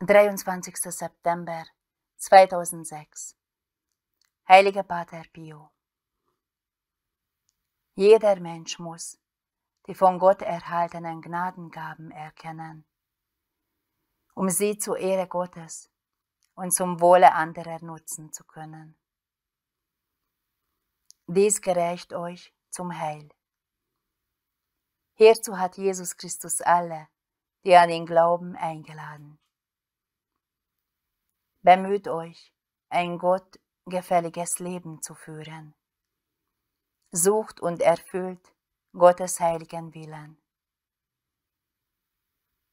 23. September 2006 Heiliger Pater Pio Jeder Mensch muss die von Gott erhaltenen Gnadengaben erkennen, um sie zur Ehre Gottes und zum Wohle anderer nutzen zu können. Dies gereicht euch zum Heil. Hierzu hat Jesus Christus alle, die an ihn glauben, eingeladen. Bemüht euch, ein gottgefälliges Leben zu führen. Sucht und erfüllt Gottes heiligen Willen.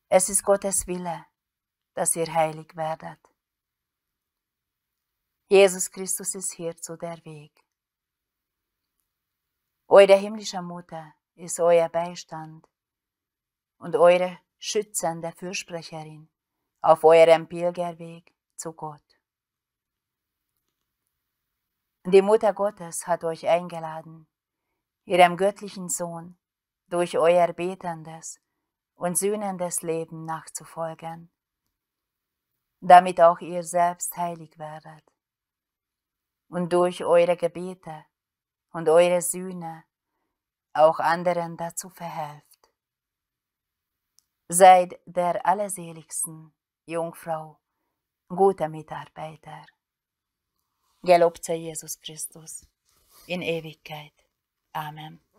Es ist Gottes Wille, dass ihr heilig werdet. Jesus Christus ist hierzu der Weg. Eure himmlische Mutter ist euer Beistand und eure schützende Fürsprecherin auf eurem Pilgerweg zu Gott. Die Mutter Gottes hat euch eingeladen, ihrem göttlichen Sohn durch euer betendes und sühnendes Leben nachzufolgen, damit auch ihr selbst heilig werdet und durch eure Gebete und eure Sühne auch anderen dazu verhelft. Seid der allerseligsten Jungfrau Gótemitár Pejter. Gelopce Jézus Krisztus, évig kejt. Amen.